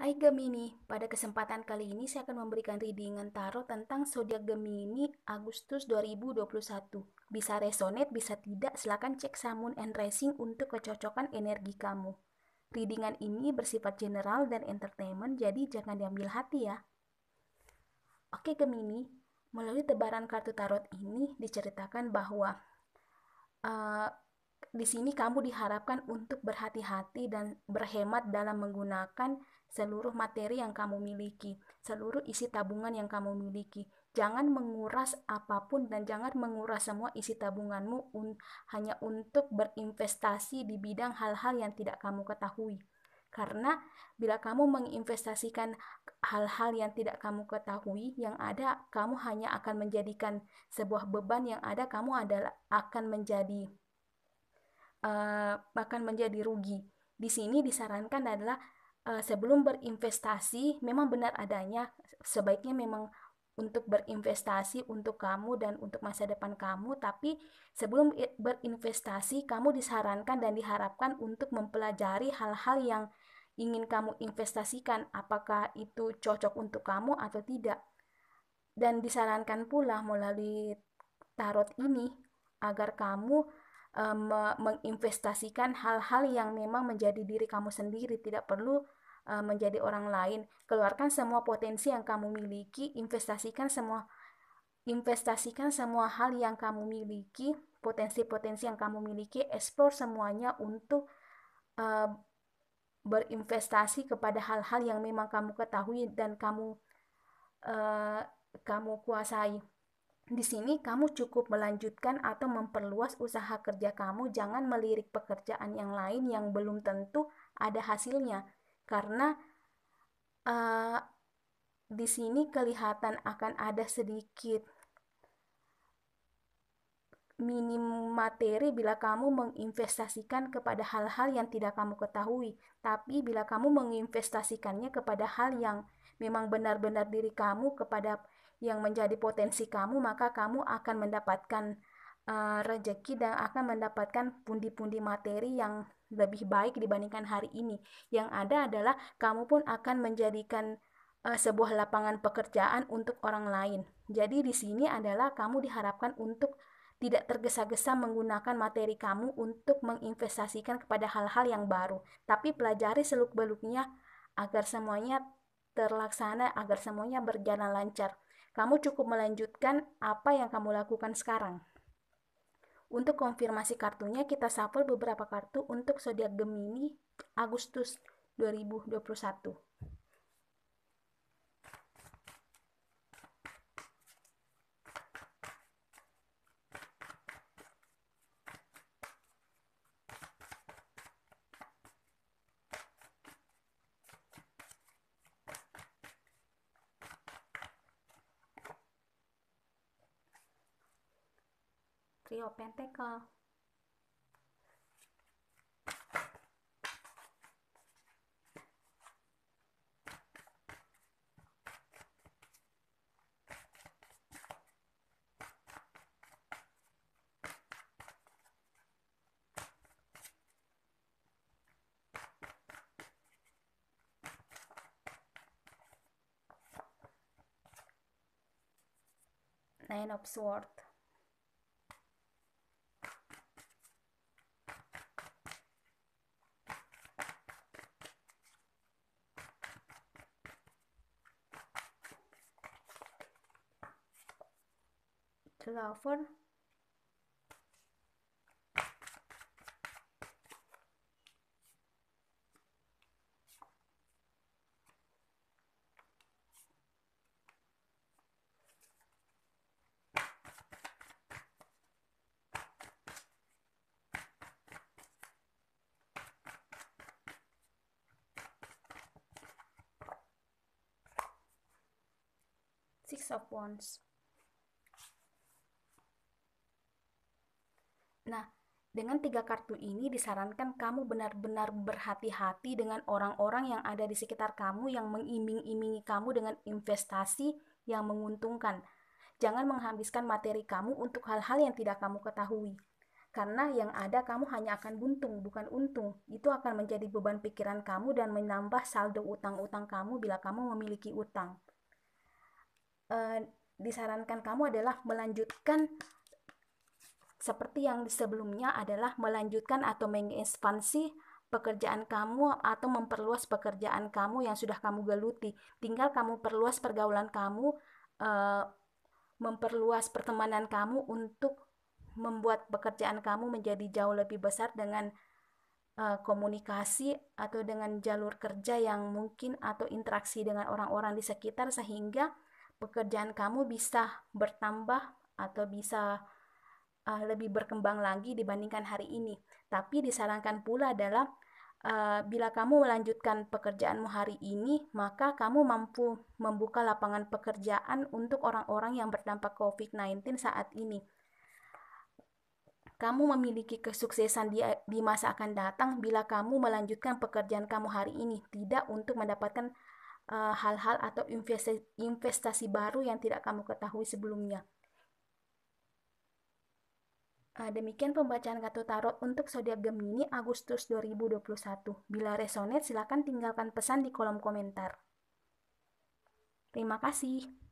Hai Gemini, pada kesempatan kali ini saya akan memberikan readingan tarot tentang zodiak Gemini Agustus 2021. Bisa resonate, bisa tidak, silakan cek Samun and Rising untuk kecocokan energi kamu. Readingan ini bersifat general dan entertainment, jadi jangan diambil hati ya. Oke Gemini, melalui tebaran kartu tarot ini diceritakan bahwa uh, di sini kamu diharapkan untuk berhati-hati dan berhemat dalam menggunakan seluruh materi yang kamu miliki, seluruh isi tabungan yang kamu miliki. Jangan menguras apapun dan jangan menguras semua isi tabunganmu un hanya untuk berinvestasi di bidang hal-hal yang tidak kamu ketahui. Karena bila kamu menginvestasikan hal-hal yang tidak kamu ketahui, yang ada kamu hanya akan menjadikan sebuah beban yang ada kamu adalah akan menjadi bahkan eh, menjadi rugi. Di sini disarankan adalah uh, sebelum berinvestasi memang benar adanya sebaiknya memang untuk berinvestasi untuk kamu dan untuk masa depan kamu, tapi sebelum berinvestasi, kamu disarankan dan diharapkan untuk mempelajari hal-hal yang ingin kamu investasikan, apakah itu cocok untuk kamu atau tidak. Dan disarankan pula melalui tarot ini agar kamu um, menginvestasikan hal-hal yang memang menjadi diri kamu sendiri, tidak perlu uh, menjadi orang lain. Keluarkan semua potensi yang kamu miliki, investasikan semua investasikan semua hal yang kamu miliki, potensi-potensi yang kamu miliki, explore semuanya untuk uh, berinvestasi kepada hal-hal yang memang kamu ketahui dan kamu uh, kamu kuasai. Di sini kamu cukup melanjutkan atau memperluas usaha kerja kamu, jangan melirik pekerjaan yang lain yang belum tentu ada hasilnya. Karena uh, di sini kelihatan akan ada sedikit minim materi bila kamu menginvestasikan kepada hal-hal yang tidak kamu ketahui. Tapi bila kamu menginvestasikannya kepada hal yang memang benar-benar diri kamu kepada yang menjadi potensi kamu, maka kamu akan mendapatkan uh, rejeki dan akan mendapatkan pundi-pundi materi yang lebih baik dibandingkan hari ini. Yang ada adalah kamu pun akan menjadikan uh, sebuah lapangan pekerjaan untuk orang lain. Jadi di sini adalah kamu diharapkan untuk tidak tergesa-gesa menggunakan materi kamu untuk menginvestasikan kepada hal-hal yang baru, tapi pelajari seluk-beluknya agar semuanya terlaksana agar semuanya berjalan lancar. Kamu cukup melanjutkan apa yang kamu lakukan sekarang. Untuk konfirmasi kartunya, kita shuffle beberapa kartu untuk zodiak Gemini Agustus 2021. trio pentekel, nine The offer. six of wands Nah, dengan tiga kartu ini disarankan kamu benar-benar berhati-hati dengan orang-orang yang ada di sekitar kamu yang mengiming-imingi kamu dengan investasi yang menguntungkan. Jangan menghabiskan materi kamu untuk hal-hal yang tidak kamu ketahui. Karena yang ada kamu hanya akan buntung, bukan untung. Itu akan menjadi beban pikiran kamu dan menambah saldo utang-utang kamu bila kamu memiliki utang. Uh, disarankan kamu adalah melanjutkan seperti yang sebelumnya adalah melanjutkan atau mengekspansi pekerjaan kamu atau memperluas pekerjaan kamu yang sudah kamu geluti. Tinggal kamu perluas pergaulan kamu, e, memperluas pertemanan kamu untuk membuat pekerjaan kamu menjadi jauh lebih besar dengan e, komunikasi atau dengan jalur kerja yang mungkin atau interaksi dengan orang-orang di sekitar sehingga pekerjaan kamu bisa bertambah atau bisa uh, lebih berkembang lagi dibandingkan hari ini. Tapi disarankan pula adalah uh, bila kamu melanjutkan pekerjaanmu hari ini, maka kamu mampu membuka lapangan pekerjaan untuk orang-orang yang berdampak COVID-19 saat ini. Kamu memiliki kesuksesan di, di masa akan datang bila kamu melanjutkan pekerjaan kamu hari ini, tidak untuk mendapatkan eh, hal-hal uh, atau investasi, investasi baru yang tidak kamu ketahui sebelumnya. Eh, demikian pembacaan kartu tarot untuk zodiak Gemini Agustus 2021. Bila resonate silakan tinggalkan pesan di kolom komentar. Terima kasih.